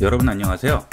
여러분 안녕하세요.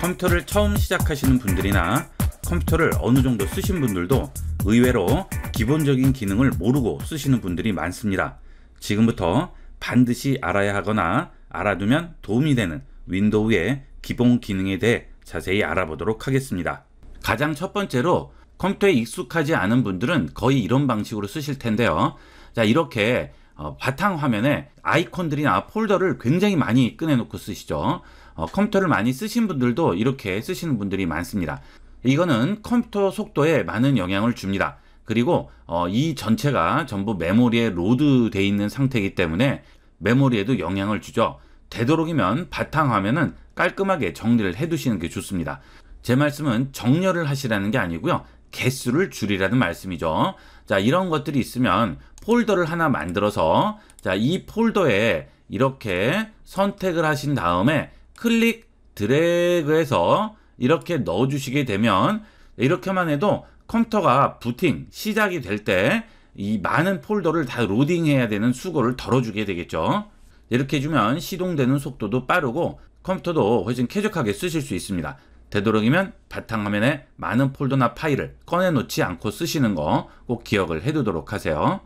컴퓨터를 처음 시작하시는 분들이나 컴퓨터를 어느 정도 쓰신 분들도 의외로 기본적인 기능을 모르고 쓰시는 분들이 많습니다. 지금부터 반드시 알아야 하거나 알아두면 도움이 되는 윈도우의 기본 기능에 대해 자세히 알아보도록 하겠습니다. 가장 첫 번째로 컴퓨터에 익숙하지 않은 분들은 거의 이런 방식으로 쓰실 텐데요. 자, 이렇게 어, 바탕 화면에 아이콘들이나 폴더를 굉장히 많이 꺼내놓고 쓰시죠. 어, 컴퓨터를 많이 쓰신 분들도 이렇게 쓰시는 분들이 많습니다. 이거는 컴퓨터 속도에 많은 영향을 줍니다. 그리고 어, 이 전체가 전부 메모리에 로드돼 있는 상태이기 때문에 메모리에도 영향을 주죠. 되도록이면 바탕화면은 깔끔하게 정리를 해두시는 게 좋습니다. 제 말씀은 정렬을 하시라는 게 아니고요. 개수를 줄이라는 말씀이죠. 자, 이런 것들이 있으면 폴더를 하나 만들어서 자, 이 폴더에 이렇게 선택을 하신 다음에 클릭 드래그해서 이렇게 넣어주시게 되면 이렇게만 해도 컴퓨터가 부팅 시작이 될 때 이 많은 폴더를 다 로딩해야 되는 수고를 덜어주게 되겠죠. 이렇게 해주면 시동되는 속도도 빠르고 컴퓨터도 훨씬 쾌적하게 쓰실 수 있습니다. 되도록이면 바탕화면에 많은 폴더나 파일을 꺼내놓지 않고 쓰시는 거 꼭 기억을 해두도록 하세요.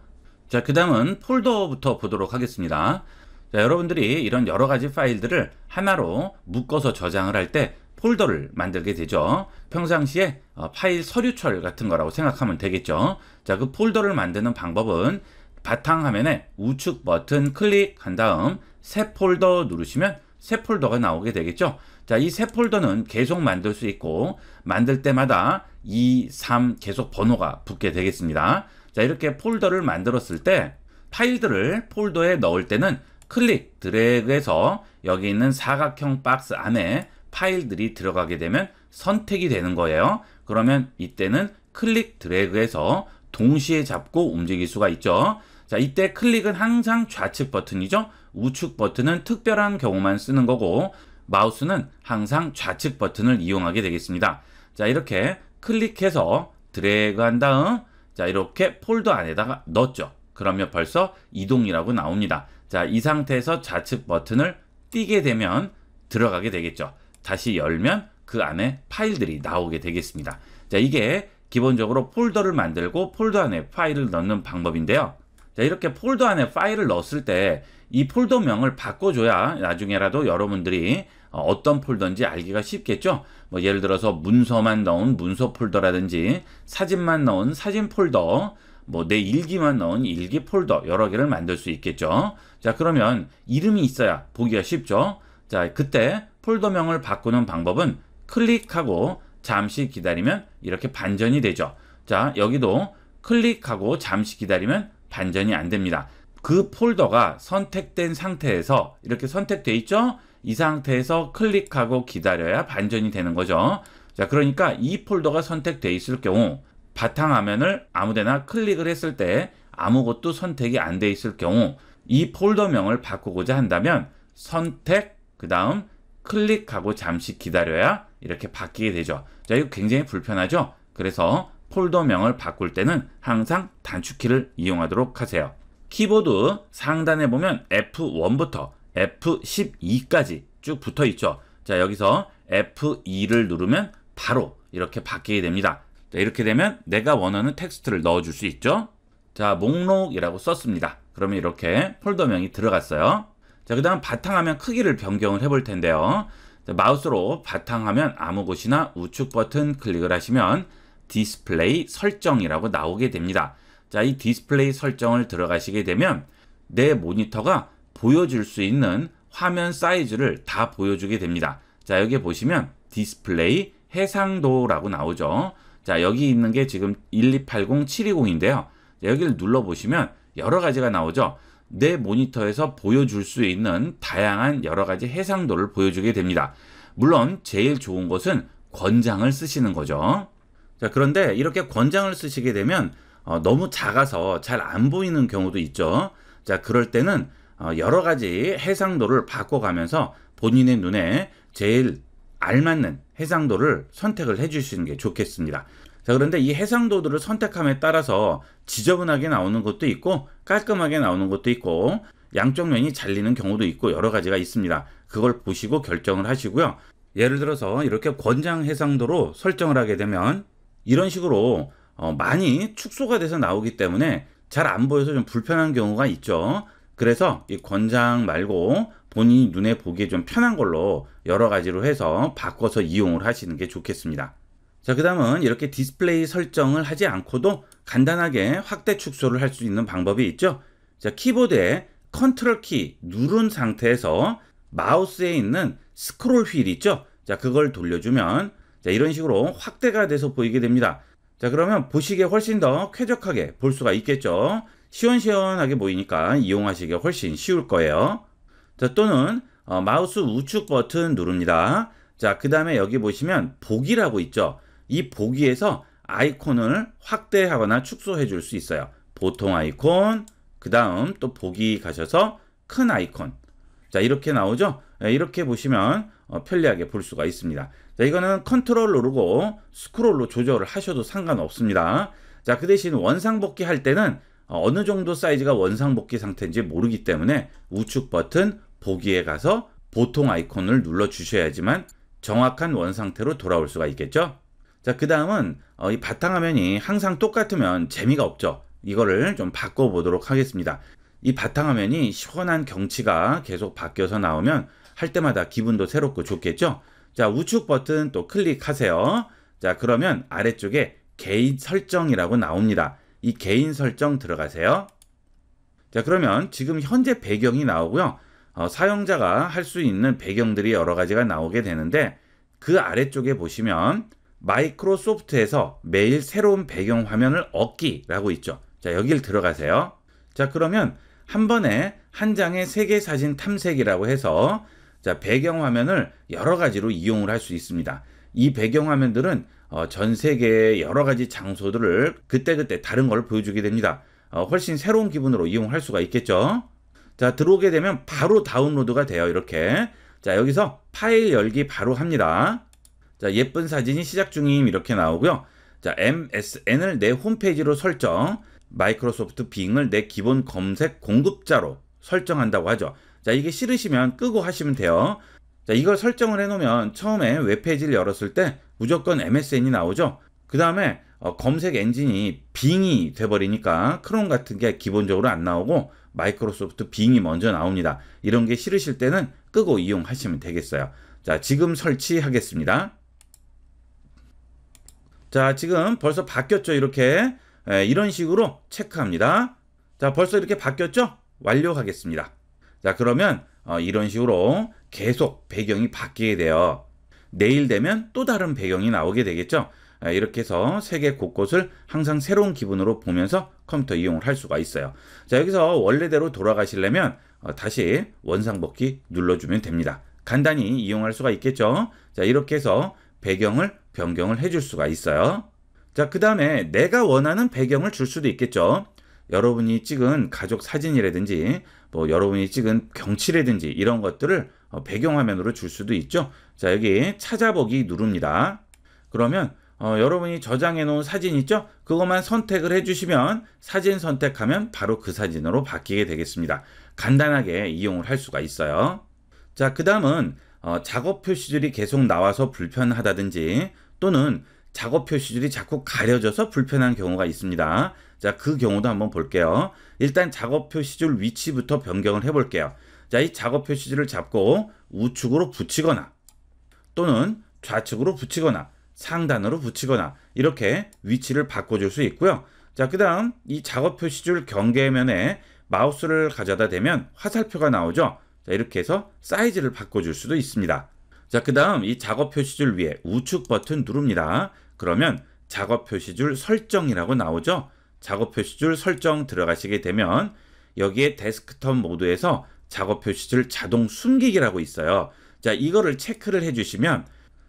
자, 그 다음은 폴더부터 보도록 하겠습니다. 자, 여러분들이 이런 여러 가지 파일들을 하나로 묶어서 저장을 할 때 폴더를 만들게 되죠. 평상시에 어, 파일 서류철 같은 거라고 생각하면 되겠죠. 자, 그 폴더를 만드는 방법은 바탕화면에 우측 버튼 클릭한 다음 새 폴더 누르시면 새 폴더가 나오게 되겠죠. 자, 이 새 폴더는 계속 만들 수 있고 만들 때마다 2, 3 계속 번호가 붙게 되겠습니다. 자, 이렇게 폴더를 만들었을 때 파일들을 폴더에 넣을 때는 클릭, 드래그해서 여기 있는 사각형 박스 안에 파일들이 들어가게 되면 선택이 되는 거예요. 그러면 이때는 클릭, 드래그해서 동시에 잡고 움직일 수가 있죠. 자, 이때 클릭은 항상 좌측 버튼이죠. 우측 버튼은 특별한 경우만 쓰는 거고 마우스는 항상 좌측 버튼을 이용하게 되겠습니다. 자, 이렇게 클릭해서 드래그한 다음 자, 이렇게 폴더 안에다가 넣었죠. 그러면 벌써 이동이라고 나옵니다. 자, 이 상태에서 좌측 버튼을 띄게 되면 들어가게 되겠죠. 다시 열면 그 안에 파일들이 나오게 되겠습니다. 자, 이게 기본적으로 폴더를 만들고 폴더 안에 파일을 넣는 방법인데요. 자, 이렇게 폴더 안에 파일을 넣었을 때 이 폴더명을 바꿔줘야 나중에라도 여러분들이 어, 어떤 폴더인지 알기가 쉽겠죠? 뭐 예를 들어서 문서만 넣은 문서 폴더라든지 사진만 넣은 사진 폴더 뭐내 일기만 넣은 일기 폴더 여러 개를 만들 수 있겠죠. 자, 그러면 이름이 있어야 보기가 쉽죠. 자, 그때 폴더명을 바꾸는 방법은 클릭하고 잠시 기다리면 이렇게 반전이 되죠. 자, 여기도 클릭하고 잠시 기다리면 반전이 안 됩니다. 그 폴더가 선택된 상태에서 이렇게 선택돼 있죠? 이 상태에서 클릭하고 기다려야 반전이 되는 거죠. 자, 그러니까 이 폴더가 선택돼 있을 경우 바탕화면을 아무데나 클릭을 했을 때 아무것도 선택이 안 돼 있을 경우 이 폴더명을 바꾸고자 한다면 선택 그 다음 클릭하고 잠시 기다려야 이렇게 바뀌게 되죠. 자 이거 굉장히 불편하죠? 그래서 폴더명을 바꿀 때는 항상 단축키를 이용하도록 하세요. 키보드 상단에 보면 F1부터 F12까지 쭉 붙어 있죠. 자 여기서 F2를 누르면 바로 이렇게 바뀌게 됩니다. 자, 이렇게 되면 내가 원하는 텍스트를 넣어줄 수 있죠. 자, 목록이라고 썼습니다. 그러면 이렇게 폴더명이 들어갔어요. 자, 그 다음 바탕화면 크기를 변경을 해볼 텐데요. 자, 마우스로 바탕화면 아무 곳이나 우측 버튼 클릭을 하시면 디스플레이 설정이라고 나오게 됩니다. 자, 이 디스플레이 설정을 들어가시게 되면 내 모니터가 보여줄 수 있는 화면 사이즈를 다 보여주게 됩니다. 자, 여기 보시면 디스플레이 해상도라고 나오죠. 자, 여기 있는 게 지금 1280720인데요. 여기를 눌러보시면 여러 가지가 나오죠. 내 모니터에서 보여줄 수 있는 다양한 여러 가지 해상도를 보여주게 됩니다. 물론 제일 좋은 것은 권장을 쓰시는 거죠. 자, 그런데 이렇게 권장을 쓰시게 되면 어, 너무 작아서 잘 안 보이는 경우도 있죠. 자, 그럴 때는 어, 여러 가지 해상도를 바꿔가면서 본인의 눈에 제일 알맞는 해상도를 선택을 해 주시는 게 좋겠습니다. 자, 그런데 이 해상도들을 선택함에 따라서 지저분하게 나오는 것도 있고 깔끔하게 나오는 것도 있고 양쪽 면이 잘리는 경우도 있고 여러 가지가 있습니다. 그걸 보시고 결정을 하시고요. 예를 들어서 이렇게 권장 해상도로 설정을 하게 되면 이런 식으로 어, 많이 축소가 돼서 나오기 때문에 잘 안 보여서 좀 불편한 경우가 있죠. 그래서 이 권장 말고 본인이 눈에 보기에 좀 편한 걸로 여러 가지로 해서 바꿔서 이용을 하시는 게 좋겠습니다. 자, 그 다음은 이렇게 디스플레이 설정을 하지 않고도 간단하게 확대 축소를 할 수 있는 방법이 있죠. 자, 키보드에 컨트롤 키 누른 상태에서 마우스에 있는 스크롤 휠 있죠. 자, 그걸 돌려주면 자, 이런 식으로 확대가 돼서 보이게 됩니다. 자, 그러면 보시기에 훨씬 더 쾌적하게 볼 수가 있겠죠. 시원시원하게 보이니까 이용하시기 훨씬 쉬울 거예요. 자, 또는 어, 마우스 우측 버튼 누릅니다. 자, 그 다음에 여기 보시면 보기라고 있죠. 이 보기에서 아이콘을 확대하거나 축소해 줄 수 있어요. 보통 아이콘, 그 다음 또 보기 가셔서 큰 아이콘. 자, 이렇게 나오죠. 예, 이렇게 보시면 어, 편리하게 볼 수가 있습니다. 자, 이거는 컨트롤 누르고 스크롤로 조절을 하셔도 상관없습니다. 자, 그 대신 원상복귀 할 때는 어, 어느 정도 사이즈가 원상복귀 상태인지 모르기 때문에 우측 버튼 보기에 가서 보통 아이콘을 눌러 주셔야지만 정확한 원 상태로 돌아올 수가 있겠죠 자그 다음은 어, 이 바탕화면이 항상 똑같으면 재미가 없죠 이거를 좀 바꿔보도록 하겠습니다 이 바탕화면이 시원한 경치가 계속 바뀌어서 나오면 할 때마다 기분도 새롭고 좋겠죠 자 우측 버튼 또 클릭하세요 자 그러면 아래쪽에 개인 설정이라고 나옵니다 이 개인 설정 들어가세요 자 그러면 지금 현재 배경이 나오고요 어, 사용자가 할 수 있는 배경들이 여러 가지가 나오게 되는데 그 아래쪽에 보시면 마이크로소프트에서 매일 새로운 배경 화면을 얻기라고 있죠. 자, 여길 들어가세요. 자, 그러면 한 번에 한 장의 세계 사진 탐색이라고 해서 자, 배경 화면을 여러 가지로 이용을 할 수 있습니다. 이 배경 화면들은 어, 전 세계의 여러 가지 장소들을 그때그때 다른 걸 보여주게 됩니다. 어, 훨씬 새로운 기분으로 이용할 수가 있겠죠. 자, 들어오게 되면 바로 다운로드가 돼요. 이렇게. 자, 여기서 파일 열기 바로 합니다. 자, 예쁜 사진이 시작 중임 이렇게 나오고요. 자, MSN을 내 홈페이지로 설정, 마이크로소프트 빙을 내 기본 검색 공급자로 설정한다고 하죠. 자, 이게 싫으시면 끄고 하시면 돼요. 자, 이걸 설정을 해놓으면 처음에 웹페이지를 열었을 때 무조건 MSN이 나오죠. 그 다음에 어, 검색 엔진이 빙이 돼버리니까 크롬 같은 게 기본적으로 안 나오고 마이크로소프트 빙이 먼저 나옵니다. 이런 게 싫으실 때는 끄고 이용하시면 되겠어요. 자, 지금 설치하겠습니다. 자, 지금 벌써 바뀌었죠. 이렇게 에, 예, 이런 식으로 체크합니다. 자, 벌써 이렇게 바뀌었죠? 완료하겠습니다. 자, 그러면 어, 이런 식으로 계속 배경이 바뀌게 돼요. 내일 되면 또 다른 배경이 나오게 되겠죠. 아, 이렇게 해서 세계 곳곳을 항상 새로운 기분으로 보면서 컴퓨터 이용을 할 수가 있어요. 자 여기서 원래대로 돌아가시려면 어, 다시 원상복귀 눌러주면 됩니다. 간단히 이용할 수가 있겠죠. 자 이렇게 해서 배경을 변경을 해 줄 수가 있어요. 자 그 다음에 내가 원하는 배경을 줄 수도 있겠죠. 여러분이 찍은 가족 사진이라든지 뭐 여러분이 찍은 경치라든지 이런 것들을 어, 배경화면으로 줄 수도 있죠. 자 여기 찾아보기 누릅니다. 그러면 어, 여러분이 저장해 놓은 사진 있죠? 그것만 선택을 해주시면 사진 선택하면 바로 그 사진으로 바뀌게 되겠습니다. 간단하게 이용을 할 수가 있어요. 자, 그 다음은 어, 작업 표시줄이 계속 나와서 불편하다든지 또는 작업 표시줄이 자꾸 가려져서 불편한 경우가 있습니다. 자, 그 경우도 한번 볼게요. 일단 작업 표시줄 위치부터 변경을 해볼게요. 자, 이 작업 표시줄을 잡고 우측으로 붙이거나 또는 좌측으로 붙이거나 상단으로 붙이거나 이렇게 위치를 바꿔줄 수 있고요. 자, 그 다음 이 작업 표시줄 경계면에 마우스를 가져다 대면 화살표가 나오죠. 자, 이렇게 해서 사이즈를 바꿔줄 수도 있습니다. 자, 그 다음 이 작업 표시줄 위에 우측 버튼 누릅니다. 그러면 작업 표시줄 설정이라고 나오죠. 작업 표시줄 설정 들어가시게 되면 여기에 데스크톱 모드에서 작업 표시줄 자동 숨기기라고 있어요. 자, 이거를 체크를 해주시면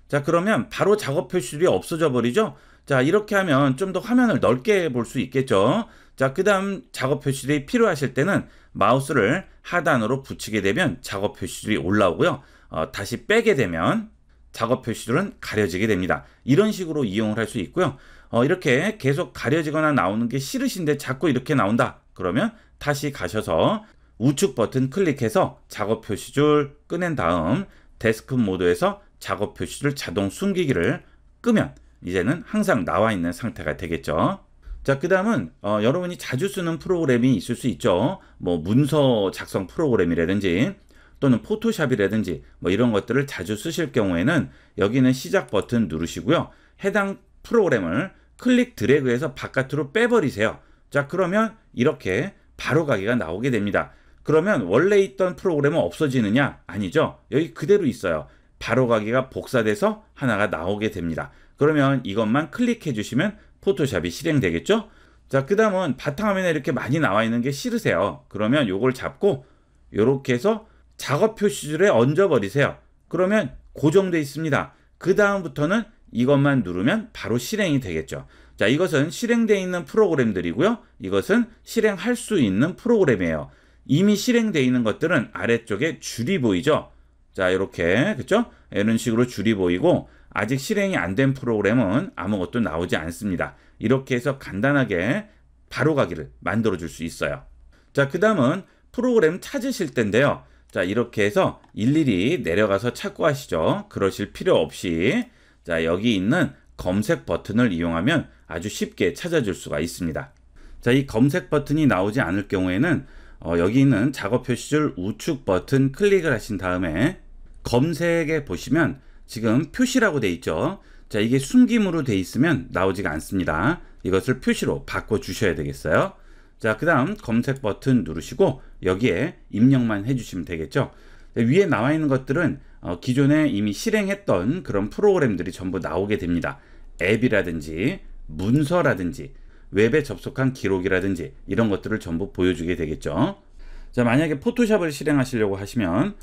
자 그러면 바로 작업 표시들이 없어져 버리죠 자 이렇게 하면 좀 더 화면을 넓게 볼 수 있겠죠 자 그 다음 작업 표시들이 필요하실 때는 마우스를 하단으로 붙이게 되면 작업 표시들이 올라오고요 어, 다시 빼게 되면 작업 표시들은 가려지게 됩니다 이런 식으로 이용을 할 수 있고요 어, 이렇게 계속 가려지거나 나오는 게 싫으신데 자꾸 이렇게 나온다 그러면 다시 가셔서 우측 버튼 클릭해서 작업 표시줄 끄낸 다음 데스크 모드에서 작업 표시를 자동 숨기기를 끄면 이제는 항상 나와 있는 상태가 되겠죠. 자, 그 다음은 어, 여러분이 자주 쓰는 프로그램이 있을 수 있죠. 뭐 문서 작성 프로그램이라든지 또는 포토샵이라든지 뭐 이런 것들을 자주 쓰실 경우에는 여기는 시작 버튼 누르시고요. 해당 프로그램을 클릭 드래그해서 바깥으로 빼버리세요. 자, 그러면 이렇게 바로 가기가 나오게 됩니다. 그러면 원래 있던 프로그램은 없어지느냐? 아니죠. 여기 그대로 있어요. 바로 가기가 복사돼서 하나가 나오게 됩니다. 그러면 이것만 클릭해 주시면 포토샵이 실행되겠죠? 자, 그 다음은 바탕화면에 이렇게 많이 나와 있는 게 싫으세요. 그러면 요걸 잡고 요렇게 해서 작업 표시줄에 얹어버리세요. 그러면 고정돼 있습니다. 그 다음부터는 이것만 누르면 바로 실행이 되겠죠. 자, 이것은 실행되어 있는 프로그램들이고요. 이것은 실행할 수 있는 프로그램이에요. 이미 실행되어 있는 것들은 아래쪽에 줄이 보이죠? 자, 이렇게 그렇죠? 이런 식으로 줄이 보이고 아직 실행이 안 된 프로그램은 아무것도 나오지 않습니다. 이렇게 해서 간단하게 바로 가기를 만들어 줄 수 있어요. 자, 그다음은 프로그램 찾으실 텐데요. 자, 이렇게 해서 일일이 내려가서 찾고 하시죠. 그러실 필요 없이 자, 여기 있는 검색 버튼을 이용하면 아주 쉽게 찾아줄 수가 있습니다. 자, 이 검색 버튼이 나오지 않을 경우에는 어, 여기 있는 작업 표시줄 우측 버튼 클릭을 하신 다음에 검색에 보시면 지금 표시라고 돼 있죠. 자, 이게 숨김으로 돼 있으면 나오지가 않습니다. 이것을 표시로 바꿔 주셔야 되겠어요. 자, 그다음 검색 버튼 누르시고 여기에 입력만 해 주시면 되겠죠. 위에 나와 있는 것들은 어, 기존에 이미 실행했던 그런 프로그램들이 전부 나오게 됩니다. 앱이라든지 문서라든지 웹에 접속한 기록이라든지 이런 것들을 전부 보여주게 되겠죠. 자 만약에 포토샵을 실행하시려고 하시면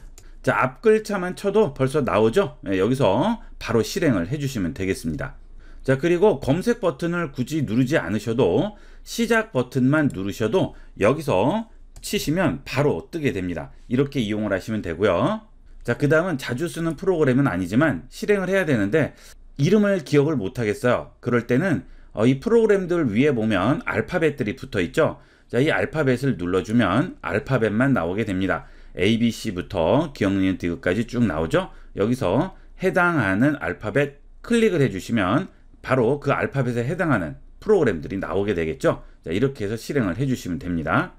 자, 앞 글자만 쳐도 벌써 나오죠? 네, 여기서 바로 실행을 해주시면 되겠습니다. 자, 그리고 검색 버튼을 굳이 누르지 않으셔도 시작 버튼만 누르셔도 여기서 치시면 바로 뜨게 됩니다. 이렇게 이용을 하시면 되고요. 자, 그 다음은 자주 쓰는 프로그램은 아니지만 실행을 해야 되는데 이름을 기억을 못하겠어요. 그럴 때는 어, 이 프로그램들 위에 보면 알파벳들이 붙어 있죠. 자, 이 알파벳을 눌러주면 알파벳만 나오게 됩니다. ABC부터 기억니은 디귿까지 쭉 나오죠. 여기서 해당하는 알파벳 클릭을 해주시면 바로 그 알파벳에 해당하는 프로그램들이 나오게 되겠죠. 자, 이렇게 해서 실행을 해주시면 됩니다.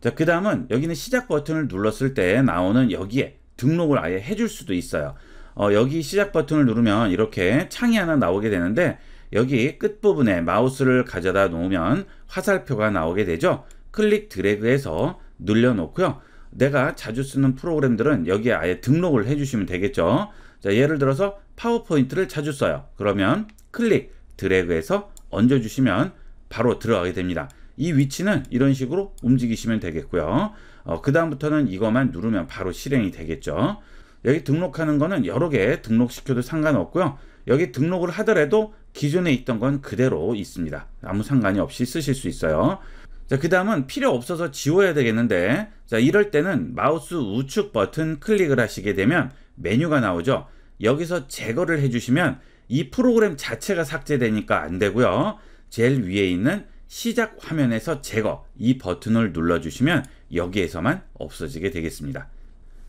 자, 그 다음은 여기는 시작 버튼을 눌렀을 때 나오는 여기에 등록을 아예 해줄 수도 있어요. 어, 여기 시작 버튼을 누르면 이렇게 창이 하나 나오게 되는데 여기 끝부분에 마우스를 가져다 놓으면 화살표가 나오게 되죠. 클릭 드래그해서 눌려놓고요. 내가 자주 쓰는 프로그램들은 여기에 아예 등록을 해주시면 되겠죠. 자, 예를 들어서 파워포인트를 자주 써요. 그러면 클릭, 드래그해서 얹어주시면 바로 들어가게 됩니다. 이 위치는 이런 식으로 움직이시면 되겠고요. 어, 그 다음부터는 이것만 누르면 바로 실행이 되겠죠. 여기 등록하는 거는 여러 개 등록시켜도 상관없고요. 여기 등록을 하더라도 기존에 있던 건 그대로 있습니다. 아무 상관이 없이 쓰실 수 있어요. 자, 그 다음은 필요 없어서 지워야 되겠는데, 자, 이럴 때는 마우스 우측 버튼 클릭을 하시게 되면 메뉴가 나오죠. 여기서 제거를 해주시면 이 프로그램 자체가 삭제되니까 안 되고요. 제일 위에 있는 시작 화면에서 제거 이 버튼을 눌러주시면 여기에서만 없어지게 되겠습니다.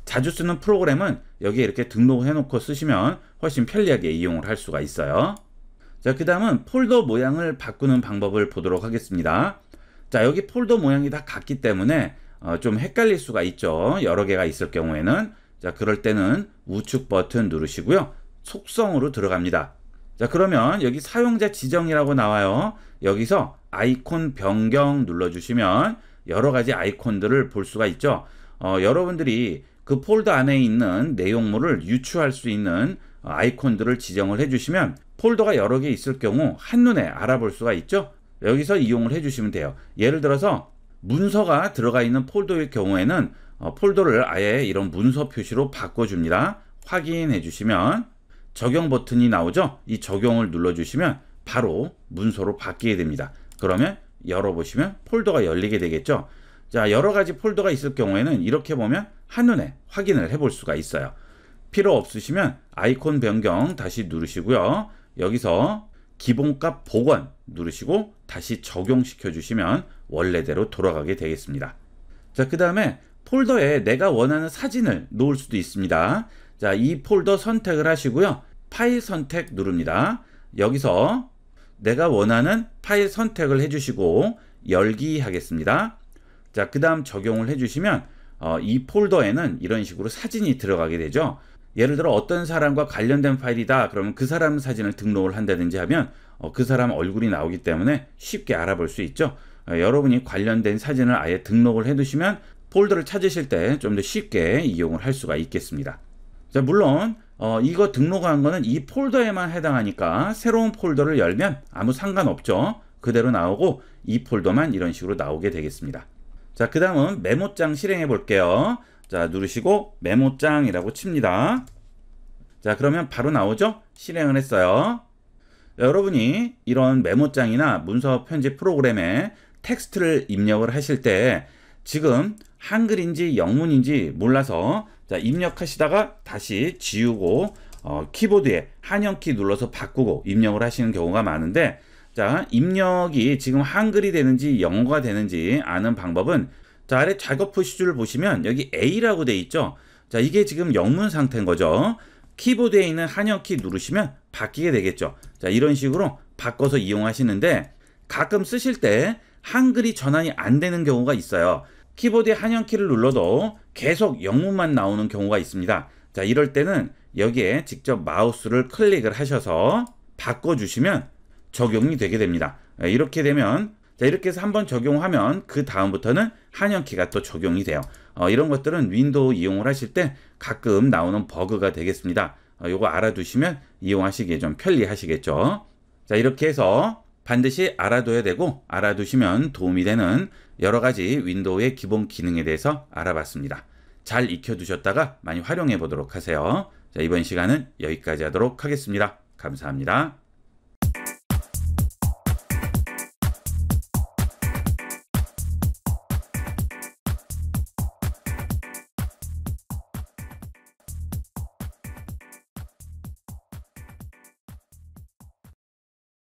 자주 쓰는 프로그램은 여기에 이렇게 등록해 놓고 쓰시면 훨씬 편리하게 이용을 할 수가 있어요. 자, 그 다음은 폴더 모양을 바꾸는 방법을 보도록 하겠습니다. 자 여기 폴더 모양이 다 같기 때문에 어, 좀 헷갈릴 수가 있죠 여러 개가 있을 경우에는 자 그럴 때는 우측 버튼 누르시고요 속성으로 들어갑니다 자 그러면 여기 사용자 지정이라고 나와요 여기서 아이콘 변경 눌러주시면 여러 가지 아이콘들을 볼 수가 있죠 어, 여러분들이 그 폴더 안에 있는 내용물을 유추할 수 있는 어, 아이콘들을 지정을 해주시면 폴더가 여러 개 있을 경우 한눈에 알아볼 수가 있죠 여기서 이용을 해주시면 돼요. 예를 들어서 문서가 들어가 있는 폴더일 경우에는 어, 폴더를 아예 이런 문서 표시로 바꿔줍니다. 확인해 주시면 적용 버튼이 나오죠. 이 적용을 눌러주시면 바로 문서로 바뀌게 됩니다. 그러면 열어보시면 폴더가 열리게 되겠죠. 자 여러 가지 폴더가 있을 경우에는 이렇게 보면 한눈에 확인을 해 볼 수가 있어요. 필요 없으시면 아이콘 변경 다시 누르시고요. 여기서 기본값 복원 누르시고 다시 적용시켜 주시면 원래대로 돌아가게 되겠습니다. 자, 그 다음에 폴더에 내가 원하는 사진을 놓을 수도 있습니다. 자, 이 폴더 선택을 하시고요. 파일 선택 누릅니다. 여기서 내가 원하는 파일 선택을 해주시고 열기 하겠습니다. 자, 그 다음 적용을 해주시면 어, 이 폴더에는 이런 식으로 사진이 들어가게 되죠. 예를 들어 어떤 사람과 관련된 파일이다 그러면 그 사람 사진을 등록을 한다든지 하면 어, 그 사람 얼굴이 나오기 때문에 쉽게 알아볼 수 있죠 어, 여러분이 관련된 사진을 아예 등록을 해 두시면 폴더를 찾으실 때 좀 더 쉽게 이용을 할 수가 있겠습니다 자 물론 어, 이거 등록한 거는 이 폴더에만 해당하니까 새로운 폴더를 열면 아무 상관없죠 그대로 나오고 이 폴더만 이런 식으로 나오게 되겠습니다 자 그 다음은 메모장 실행해 볼게요 자 누르시고 메모장이라고 칩니다. 자 그러면 바로 나오죠? 실행을 했어요. 여러분이 이런 메모장이나 문서 편집 프로그램에 텍스트를 입력을 하실 때 지금 한글인지 영문인지 몰라서 자, 입력하시다가 다시 지우고 어, 키보드에 한영키 눌러서 바꾸고 입력을 하시는 경우가 많은데 자 입력이 지금 한글이 되는지 영어가 되는지 아는 방법은 자, 아래 작업 표 시줄 보시면 여기 A라고 돼 있죠. 자, 이게 지금 영문 상태인 거죠. 키보드에 있는 한영키 누르시면 바뀌게 되겠죠. 자, 이런 식으로 바꿔서 이용하시는데 가끔 쓰실 때 한글이 전환이 안 되는 경우가 있어요. 키보드에 한영키를 눌러도 계속 영문만 나오는 경우가 있습니다. 자, 이럴 때는 여기에 직접 마우스를 클릭을 하셔서 바꿔주시면 적용이 되게 됩니다. 예, 이렇게 되면 자 이렇게 해서 한번 적용하면 그 다음부터는 한영키가 또 적용이 돼요. 어, 이런 것들은 윈도우 이용을 하실 때 가끔 나오는 버그가 되겠습니다. 어, 요거 알아두시면 이용하시기에 좀 편리하시겠죠. 자 이렇게 해서 반드시 알아둬야 되고 알아두시면 도움이 되는 여러 가지 윈도우의 기본 기능에 대해서 알아봤습니다. 잘 익혀두셨다가 많이 활용해 보도록 하세요. 자 이번 시간은 여기까지 하도록 하겠습니다. 감사합니다.